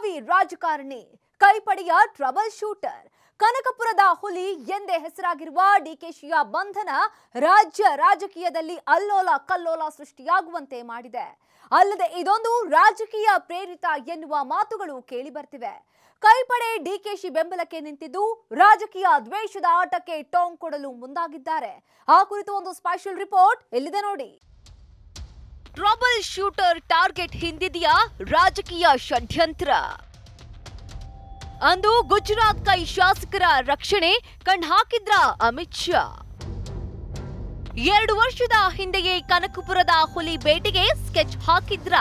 ಭಾವಿ ರಾಜಕಾರಣಿ ಕೈಪಡೆಯ trouble shooter ಕನಕಪುರದ ಹುಲಿ ಎಂದೇ ಹೆಸರಾಗಿರುವ ಡಿಕೆಶಿಯ ಬಂಧನ ರಾಜ್ಯ ರಾಜಕೀಯದಲ್ಲಿ ಅಲ್ಲೋಲ ಕಲ್ಲೋಲ ಸೃಷ್ಟಿಯಾಗುವಂತೆ ಮಾಡಿದೆ ಅಲ್ಲದೆ ಇದೊಂದು ರಾಜಕೀಯ ಪ್ರೇರಿತ ಎನ್ನುವ ಮಾತುಗಳು ಕೇಳಿಬರ್ತಿವೆ ಕೈಪಡೆ ಡಿಕೆಶಿ ಬೆಂಬಲಕ್ಕೆ ನಿಂತಿದ್ದು ರಾಜಕೀಯ ದ್ವೇಷದ ಆಟಕ್ಕೆ ಟೋಂಗ್ ಕೊಡಲು ಮುಂದಾಗಿದ್ದಾರೆ ಆ ಕುರಿತು ಒಂದು ಸ್ಪೆಷಲ್ ರಿಪೋರ್ಟ್ ಎಲ್ಲಿದೆ ನೋಡಿ ಟ್ರಬಲ್ ಶೂಟರ್ ಟಾರ್ಗೆಟ್ ಹಿಂದಿದೆಯಾ ರಾಜಕೀಯ ಷಡ್ಯಂತ್ರ ಅಂದು ಗುಜರಾತ್ ಕೈ ಶಾಸಕರ ರಕ್ಷಣೆ ಹಾಕಿದ್ರ ಅಮಿತ್ ಶಾ ಎರಡು ವರ್ಷದ ಹಿಂದೆಯೇ ಕನಕಪುರದ ಹುಲಿ ಬೇಟೆಗೆ ಸ್ಕೆಚ್ ಹಾಕಿದ್ರ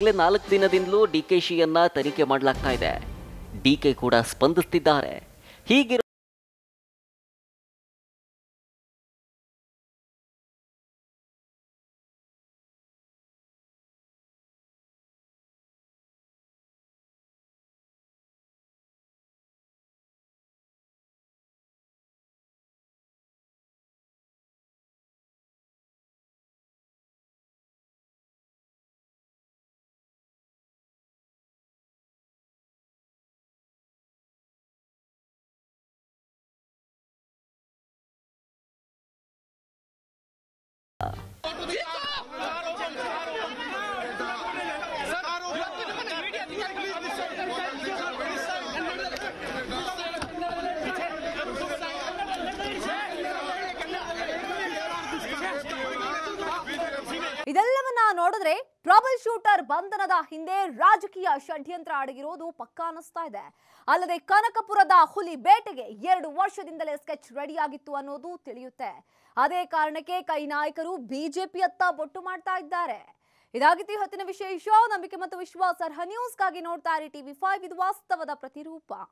ಈಗಲೇ ನಾಲ್ಕು ದಿನದಿಂದಲೂ ಡಿ ಕೆ ಶಿಯನ್ನ ತನಿಖೆ ಮಾಡಲಾಗ್ತಾ ಇದೆ ಡಿ ಕೆ ಕೂಡ ಸ್ಪಂದಿಸ್ತಿದ್ದಾರೆ ಹೀಗಿರೋ ಬಂಧನದ ಹಿಂದೆ ರಾಜಕೀಯ ಷಡ್ಯಂತ್ರ ಅಡಗಿರೋದು ಪಕ್ಕಾ ಅನ್ನಿಸ್ತಾ ಇದೆ ಅಲ್ಲದೆ ಕನಕಪುರದ ಹುಲಿ ಬೇಟೆಗೆ ಎರಡು ವರ್ಷದಿಂದಲೇ ಸ್ಕೆಚ್ ರೆಡಿಯಾಗಿತ್ತು ಅನ್ನೋದು ತಿಳಿಯುತ್ತೆ ಅದೇ ಕಾರಣಕ್ಕೆ ಕೈ ನಾಯಕರು ಬಿಜೆಪಿಯತ್ತ ಬೊಟ್ಟು ಮಾಡ್ತಾ ಇದ್ದಾರೆ ಇದಾಗಿತ್ತು ಹೊತ್ತಿನ ವಿಶೇಷ ನಂಬಿಕೆ ಮತ್ತು ವಿಶ್ವಾಸಾರ್ಹ ನ್ಯೂಸ್ಗಾಗಿ ನೋಡ್ತಾ ಇರಿ ಟಿವಿ ಫೈವ್ ಇದು ವಾಸ್ತವದ ಪ್ರತಿರೂಪ